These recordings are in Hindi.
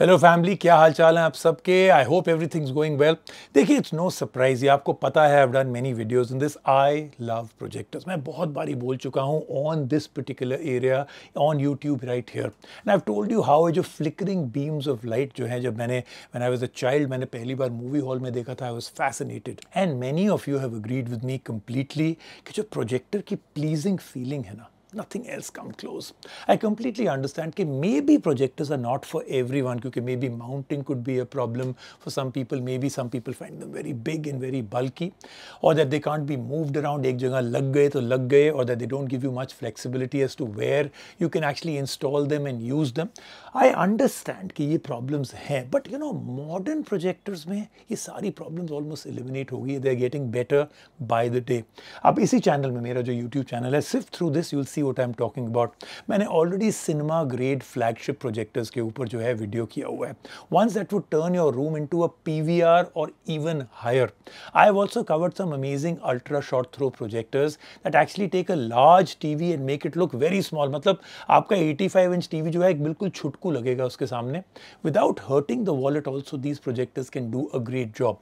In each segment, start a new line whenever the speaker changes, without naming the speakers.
हेलो फैमिली क्या हाल चाल है आप सबके I hope everything is going well देखिए इट्स नो सरप्राइज ये आपको पता है I done many videos in this I love projectors मैं बहुत बारी बोल चुका हूँ on this particular area on YouTube right here and I told you how जो फ्लिकरिंग बीम्स ऑफ लाइट जो है जब मैंने man I was a child मैंने पहली बार मूवी हॉल में देखा था I was fascinated and many of you have agreed with me completely कि जो प्रोजेक्टर की प्लीजिंग फीलिंग है ना nothing else come close. I completely understand that maybe projectors are not for everyone because maybe mounting could be a problem for some people. Maybe some people find them very big and very bulky or that they can't be moved around. Ek or that they don't give you much flexibility as to where you can actually install them and use them. I understand that these problems hai, but you know modern projectors mein ye problems almost eliminate ho They're getting better by the day. Ab this channel my YouTube channel sift through this you'll see what I am talking about मैंने already cinema grade flagship projectors के ऊपर जो है वीडियो किया हुआ है once that would turn your room in a P और even higher I have also covered some amazing ultra short throw projectors that actually take a large T and make it look very small मतलब आपका 85 इंच टी जो है एक बिल्कुल छुटकू लगेगा उसके सामने without hurting the wallet also these projectors can do a great job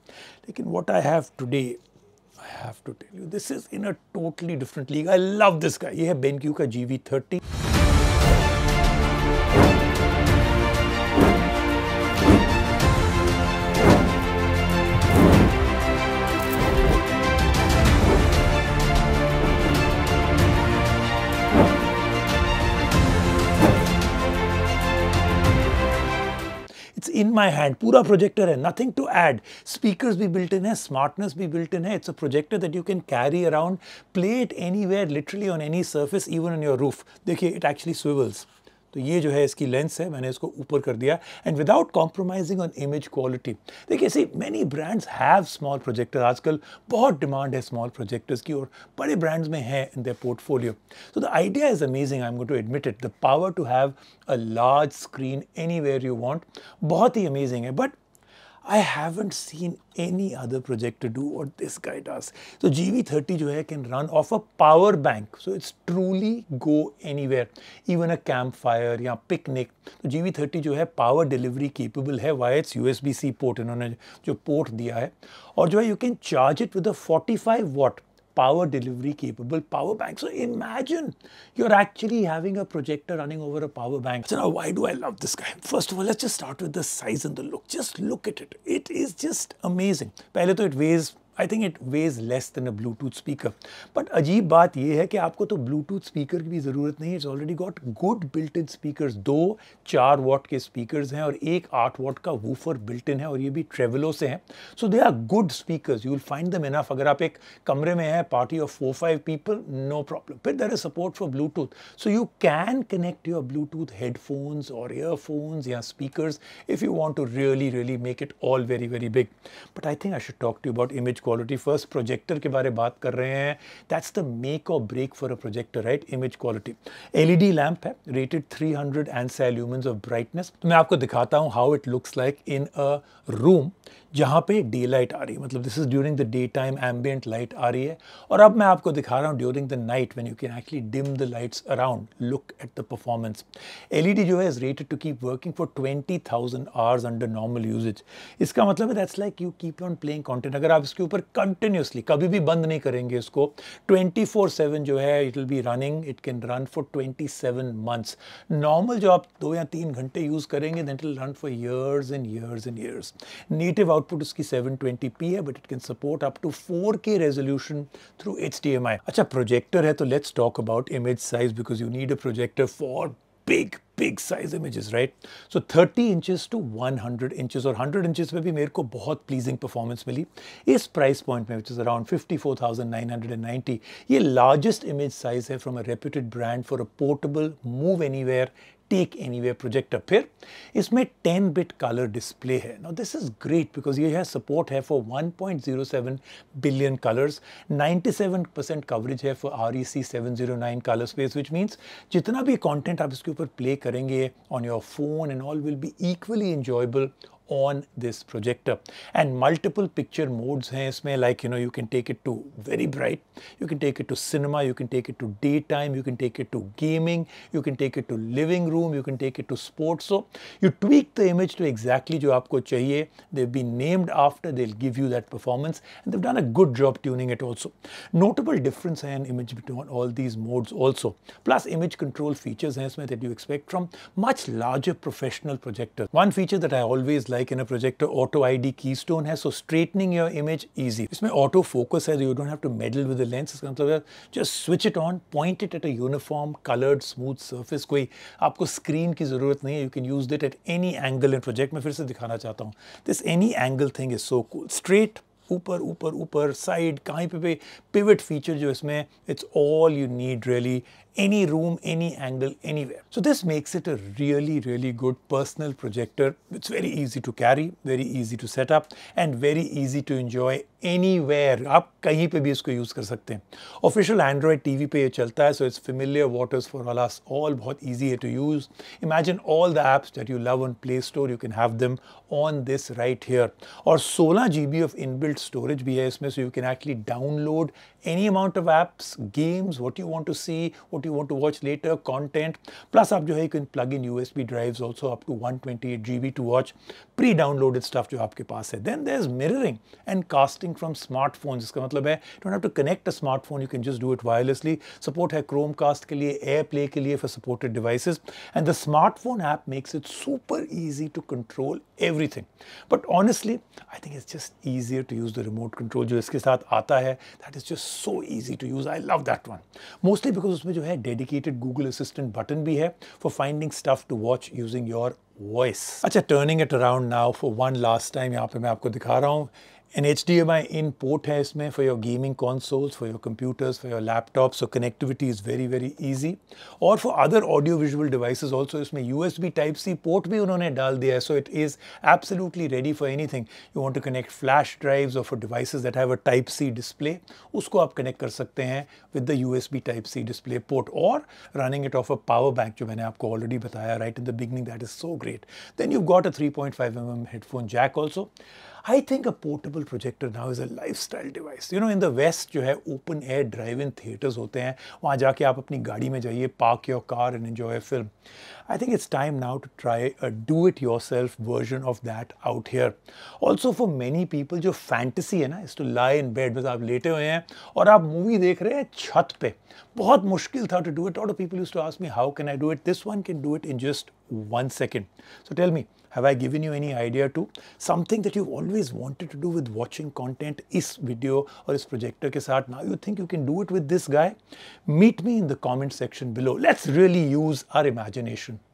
लेकिन what I have today I have to tell you, this is in a totally different league. I love this guy. ये है BenQ का GV30. in my hand pura projector hai nothing to add speakers be built in hai smartness be built in hai it's a projector that you can carry around play it anywhere literally on any surface even on your roof dekhiye it actually swivels तो ये जो है इसकी लेंस है मैंने इसको ऊपर कर दिया and without compromising on image quality देखिए see many brands have small projector आजकल बहुत डिमांड है स्मॉल प्रोजेक्टर्स की और बड़े ब्रांड्स में है in the portfolio so the idea is amazing I am going to admit it the power to have a large screen anywhere you want बहुत ही अमेजिंग है but I haven't seen any other project to do और दिस गाई डज तो जी वी थर्टी जो है can run of a power bank so it's truly go anywhere even a campfire या पिकनिक तो जी वी थर्टी जो है पावर डिलीवरी केपेबल है why it's U S B C port इन्होंने जो पोर्ट दिया है और जो है you can charge it with a forty five watt power delivery capable power bank. So imagine you're actually having a projector running over a power bank. So oh, now why do I love this guy? First of all, let's just start with the size and the look. Just look at it. It is just amazing. Pehle to it weighs I think it weighs less than a Bluetooth speaker but अजीब बात यह है कि आपको तो ब्लूटूथ स्पीकर की भी ज़रूरत नहीं है it's already got good built in speaker दो चार वाट के स्पीकर्स हैं और एक आठ वाट का वूफर बिल्ट इन है और ये भी ट्रेवलो से हैं so they are good speakers you will find them enough अगर आप एक कमरे में हैं party of four five people no problem फिर there is support for Bluetooth so you can connect your Bluetooth headphones और ईयरफोन्स या speakers if you want to really really make it all very very big but I think I should talk to about image quality first projector के बारे में बात कर रहे हैं that's the make or break for a projector right image quality LED lamp है rated 300 hundred and lumens of brightness तो मैं आपको दिखाता हूँ how it looks like in a room जहाँ पे डे लाइट आ रही है मतलब this is during the daytime ambient light आ रही है और अब मैं आपको दिखा रहा हूँ during the night when you can actually dim the lights around look at the performance LED जो है is rated to keep working for twenty thousand hours under normal usage इसका मतलब है that's like you keep on playing content अगर आप इसके ऊपर पर कंटिन्यूसली कभी भी बंद नहीं करेंगे इसको 24/7 जो है it will be running it can run for 27 months normal जो आप दो या तीन घंटे यूज़ करेंगे that will run for years and years and years native output उसकी 720p है but it can support up to 4K resolution through HDMI अच्छा प्रोजेक्टर है तो let's talk about image size because you need a projector for big big size images right so 30 inches to 100 inches और 100 इंचेस में भी मेरे को बहुत प्लीजिंग परफॉर्मेंस मिली इस प्राइस पॉइंट में विच इज़ अराउंड 54,990 ये लार्जेस्ट इमेज साइज है from a reputed brand for a portable move any take any way projector फिर इसमें टेन बिट कलर डिस्प्ले है now this is great because ये है सपोर्ट है for seven billion colours seven percent coverage है for R E C seven zero nine colour space which means जितना भी कॉन्टेंट आप इसके ऊपर प्ले करेंगे on your phone and all will be equally enjoyable on this projector and multiple picture modes hai isme like you know you can take it to very bright you can take it to cinema you can take it to daytime you can take it to gaming you can take it to living room you can take it to sports so you tweak the image to exactly jo aapko chahiye they've been named after they'll give you that performance and they've done a good job tuning it also notable difference hai in image between all these modes also plus image control features hai isme that you expect from much larger professional projectors one feature that i always like like in a projector auto ID keystone है so straightening your image easy इसमें auto focus है you don't have to meddle with the lens इसका मतलब है just switch it on point it at a uniform colored smooth surface कोई आपको screen की ज़रूरत नहीं है you can use it at any angle in project मैं फिर से दिखाना चाहता हूँ this any angle thing is so cool straight ऊपर ऊपर ऊपर साइड कहीं पे भी पिवट फीचर जो इसमें it's all you need really any room, any angle, anywhere. So this makes it a really, really good personal projector. It's very easy to carry, very easy to set up, and very easy to enjoy anywhere. You can use it anywhere. Official Android TV is so it's familiar waters for all us. All very easy to use. Imagine all the apps that you love on Play Store, you can have them on this right here. Or 16 GB of inbuilt storage is so you can actually download any amount of apps, games, what you want to see, what you want to watch later, content. Plus आप you can plug in USB drives also up to 128 GB to watch pre-downloaded stuff जो आपके Then there's mirroring and casting from smartphones. इसका मतलब you don't have to connect a smartphone, you can just do it wirelessly. Support है Chromecast के लिए, AirPlay के for supported devices. And the smartphone app makes it super easy to control everything. But honestly, I think it's just easier to use the remote control जो इसके साथ आता That is just so easy to use I love that one mostly because उसमें जो है डेडिकेटेड गूगल असिस्टेंट बटन भी है for finding stuff to watch using your voice अच्छा turning it around now for one last time यहाँ पे मैं आपको दिखा रहा हूँ An HDMI in port है इसमें for your gaming consoles, for your computers, for your laptops. So connectivity is very very easy. और for other audio visual devices also इसमें USB Type C port भी उन्होंने डाल दिया है. So it is absolutely ready for anything. You want to connect flash drives or for devices that have a Type C display. उसको आप connect कर सकते हैं with the USB Type C display port or running it off a power bank जो मैंने आपको already बताया right in the beginning. That is so great. Then you've got a 3.5 mm headphone jack also. I think a portable projector now is a style device you know in the West जो है open air drive in theatres होते हैं वहाँ जाके आप अपनी गाड़ी में जाइए park your car and enjoy film I think it's time now to try a do it yourself version of that out here also for many people जो फैंटसी है ना इस टू लाई इन बेड मतलब आप लेटे हुए हैं और आप मूवी देख रहे हैं छत पर बहुत मुश्किल था to do it ought people use to ask me how can I do it this one can do it in just one second so tell me Have I given you any idea to? Something that you've always wanted to do with watching content is video or is projector ke saath. Now you think you can do it with this guy? Meet me in the comment section below. Let's really use our imagination.